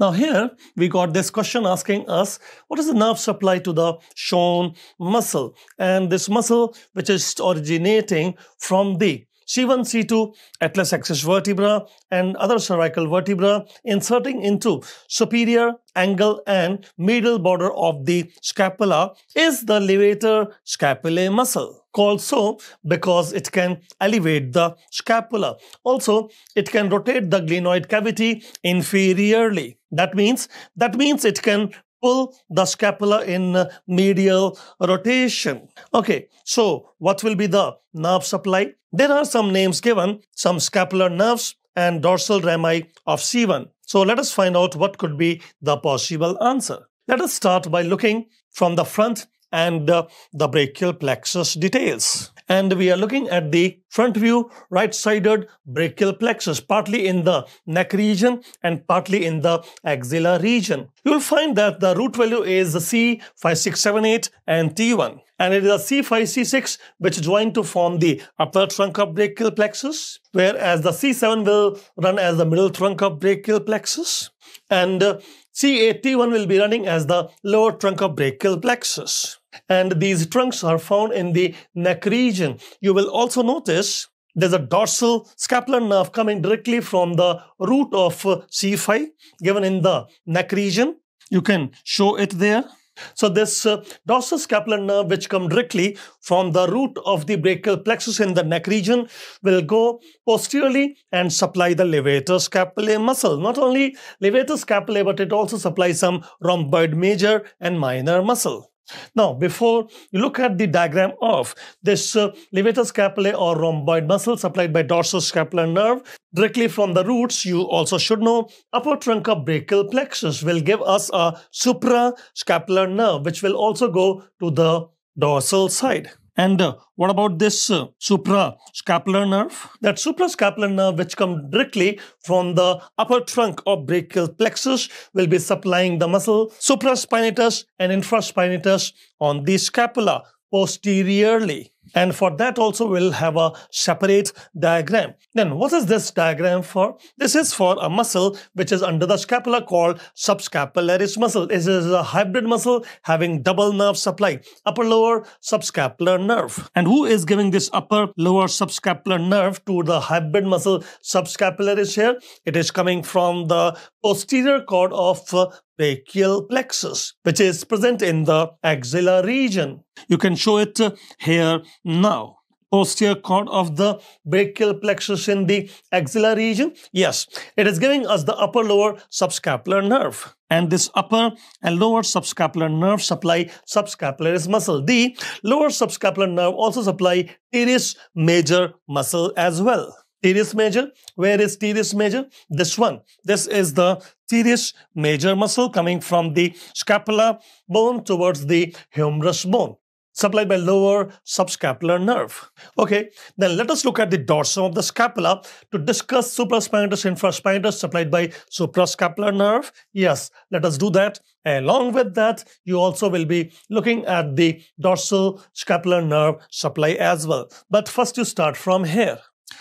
Now here we got this question asking us what is the nerve supply to the shown muscle and this muscle which is originating from the C1, C2, atlas axis vertebra and other cervical vertebra inserting into superior angle and medial border of the scapula is the levator scapulae muscle called so because it can elevate the scapula. Also, it can rotate the glenoid cavity inferiorly. That means, that means it can pull the scapula in uh, medial rotation. Okay, so what will be the nerve supply? There are some names given, some scapular nerves and dorsal rami of C1. So let us find out what could be the possible answer. Let us start by looking from the front and uh, the brachial plexus details. And we are looking at the front view, right-sided brachial plexus, partly in the neck region and partly in the axilla region. You will find that the root value is C5678 and T1. And it is a C5C6 which join to form the upper trunk of brachial plexus, whereas the C7 will run as the middle trunk of brachial plexus. And uh, c one will be running as the lower trunk of brachial plexus and these trunks are found in the neck region. You will also notice there's a dorsal scapular nerve coming directly from the root of uh, C5 given in the neck region. You can show it there. So this uh, dorsal scapular nerve which come directly from the root of the brachial plexus in the neck region will go posteriorly and supply the levator scapulae muscle. Not only levator scapulae but it also supplies some rhomboid major and minor muscle. Now, before you look at the diagram of this uh, levator scapulae or rhomboid muscle supplied by dorsoscapular nerve, directly from the roots, you also should know upper trunk of brachial plexus will give us a suprascapular nerve, which will also go to the dorsal side. And uh, what about this uh, suprascapular nerve? That suprascapular nerve, which comes directly from the upper trunk of brachial plexus, will be supplying the muscle supraspinatus and infraspinatus on the scapula posteriorly. And for that also we'll have a separate diagram. Then what is this diagram for? This is for a muscle which is under the scapula called subscapularis muscle. This is a hybrid muscle having double nerve supply, upper lower subscapular nerve. And who is giving this upper lower subscapular nerve to the hybrid muscle subscapularis here? It is coming from the posterior cord of brachial plexus, which is present in the axilla region. You can show it here now. Posterior cord of the brachial plexus in the axilla region? Yes, it is giving us the upper lower subscapular nerve. And this upper and lower subscapular nerve supply subscapularis muscle. The lower subscapular nerve also supply teres major muscle as well teres major. Where is teres major? This one. This is the teres major muscle coming from the scapula bone towards the humerus bone supplied by lower subscapular nerve. Okay, then let us look at the dorsum of the scapula to discuss supraspinatus, infraspinatus supplied by suprascapular nerve. Yes, let us do that. Along with that, you also will be looking at the dorsal scapular nerve supply as well. But first you start from here.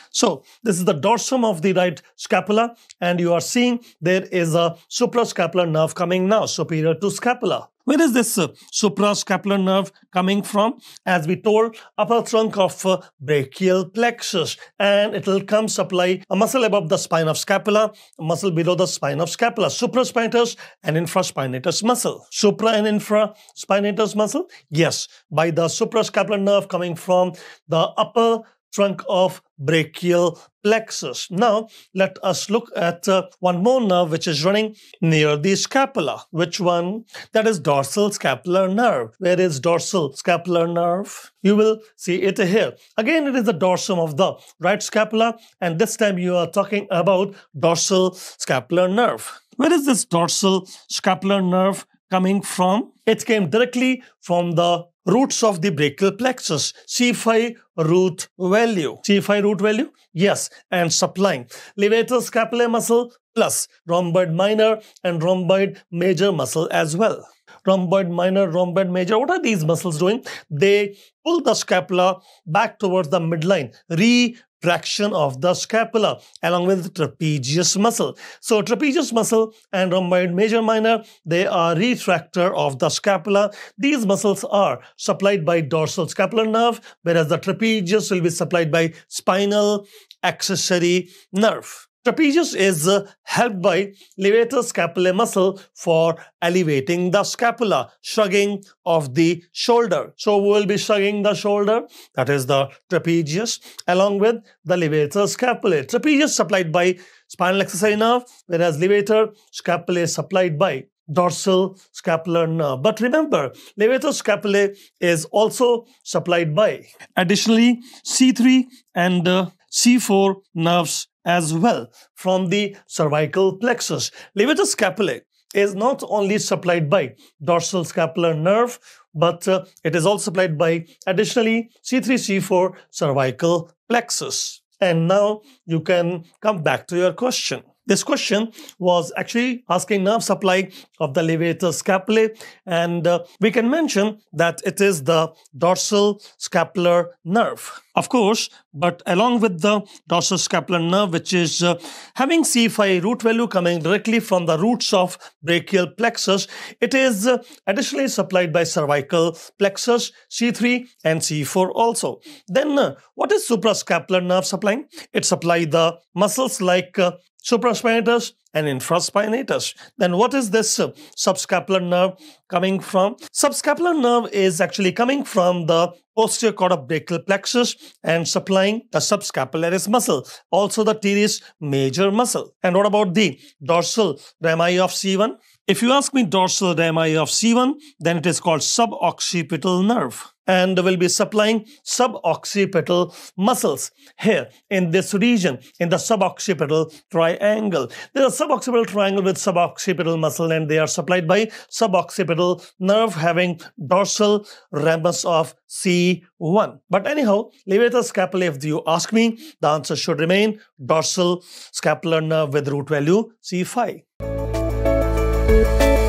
So this is the dorsum of the right scapula and you are seeing there is a suprascapular nerve coming now superior to scapula. Where is this uh, suprascapular nerve coming from? As we told, upper trunk of uh, brachial plexus and it will come supply a muscle above the spine of scapula, muscle below the spine of scapula, supraspinatus and infraspinatus muscle. Supra and infraspinatus muscle? Yes, by the suprascapular nerve coming from the upper trunk of brachial plexus. Now, let us look at uh, one more nerve which is running near the scapula. Which one? That is dorsal scapular nerve. Where is dorsal scapular nerve? You will see it here. Again, it is the dorsum of the right scapula and this time you are talking about dorsal scapular nerve. Where is this dorsal scapular nerve coming from? It came directly from the roots of the brachial plexus, C5 root value. C5 root value? Yes, and supplying. Levator scapular muscle plus rhomboid minor and rhomboid major muscle as well. Rhomboid minor, rhomboid major, what are these muscles doing? They pull the scapula back towards the midline, re traction of the scapula along with trapezius muscle. So trapezius muscle and rhomboid major minor, they are retractor of the scapula. These muscles are supplied by dorsal scapular nerve, whereas the trapezius will be supplied by spinal accessory nerve. Trapezius is uh, helped by levator scapulae muscle for elevating the scapula, shrugging of the shoulder. So we will be shrugging the shoulder, that is the trapezius, along with the levator scapulae. Trapezius supplied by spinal accessory nerve, whereas levator scapulae supplied by dorsal scapular nerve. But remember, levator scapulae is also supplied by. Additionally, C3 and uh, C4 nerves as well from the cervical plexus. Levator scapulae is not only supplied by dorsal scapular nerve, but uh, it is also supplied by additionally C3, C4 cervical plexus. And now you can come back to your question. This question was actually asking nerve supply of the levator scapulae and uh, we can mention that it is the dorsal scapular nerve. Of course, but along with the dorsal scapular nerve which is uh, having C5 root value coming directly from the roots of brachial plexus, it is uh, additionally supplied by cervical plexus C3 and C4 also. Then uh, what is suprascapular nerve supplying? It supply the muscles like uh, supraspinatus and infraspinatus. Then what is this uh, subscapular nerve coming from? Subscapular nerve is actually coming from the posterior cord of brachial plexus and supplying the subscapularis muscle, also the teres major muscle. And what about the dorsal rami of C1? If you ask me dorsal rami of C1, then it is called suboccipital nerve and will be supplying suboccipital muscles here in this region in the suboccipital triangle. There is a suboccipital triangle with suboccipital muscle and they are supplied by suboccipital nerve having dorsal ramus of C1. But anyhow, levator scapula, if you ask me, the answer should remain dorsal scapular nerve with root value C5. Thank you.